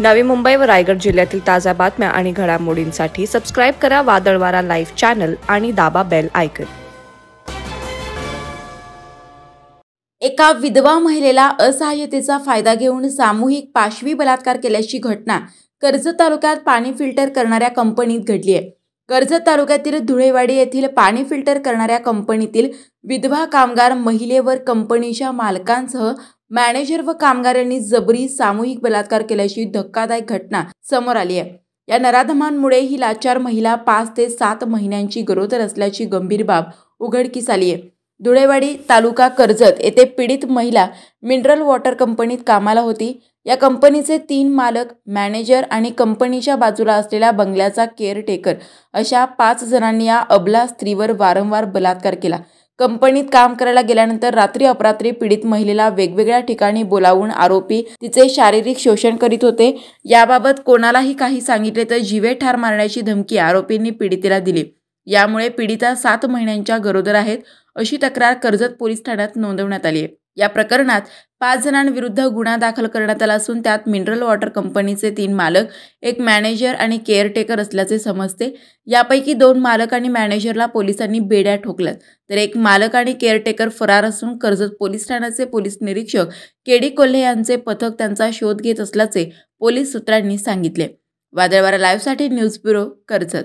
नवी मुंबई व रायगड जिल्ह्यातील ताज्या बातम्या आणि घडामोडींसाठी सबस्क्राईब करा वादळवारा लाईव्ह चॅनल आणि दाबा बेल आयकन एका विधवा महिलेला असहाय्यतेचा फायदा घेऊन सामूहिक पाशवी बलात्कार केल्याची घटना कर्जत तालुक्यात पाणी फिल्टर करणाऱ्या कंपनीत घडली आहे कर्जत तालुक्यातील धुळेवाडी येथील पाणी फिल्टर करणाऱ्या कंपनीतील विधवा कामगार महिलेवर कंपनीच्या मालकांसह मॅनेजर व कामगारांनी जबरी सामूहिक बलात्कार केल्याची धक्कादायक घटना समोर आली आहे या नराधमांमुळे ही लाचार महिला पाच ते सात महिन्यांची गरोदर असल्याची गंभीर बाब उघडकीस आली आहे धुळेवाडी तालुका कर्जत येथे पीडित महिला मिनरल वॉटर कंपनीत कामाला होती या कंपनीचे तीन मालक मॅनेजर आणि कंपनीच्या बाजूला असलेल्या बंगल्याचा केअरटेकर अशा पाच जणांनी या अबला स्त्रीवर वारंवार बलात्कार केला कंपनीत काम करायला गेल्यानंतर रात्री अपरात्री पीडित महिलेला वेगवेगळ्या ठिकाणी बोलावून आरोपी तिचे शारीरिक शोषण करीत होते याबाबत कोणालाही काही सांगितले तर जीवे ठार मारण्याची धमकी आरोपींनी पीडितेला दिली यामुळे पीडिता सात महिन्यांच्या गरोदर आहेत अशी तक्रार कर्जत पोलीस ठाण्यात नोंदवण्यात आली आहे या प्रकरणात पाच जणांविरुद्ध गुन्हा दाखल करण्यात आला असून त्यात मिनरल वॉटर कंपनीचे तीन मालक एक मॅनेजर आणि केअरटेकर असल्याचे समजते यापैकी दोन मालक आणि मॅनेजरला पोलिसांनी बेड्या ठोकल्यात तर एक मालक आणि केअरटेकर फरार असून कर्जत पोलीस ठाण्याचे पोलीस निरीक्षक केडी कोल्हे यांचे पथक त्यांचा शोध घेत असल्याचे पोलीस सूत्रांनी सांगितले वादळवारा लाईव्हसाठी न्यूज ब्युरो कर्जत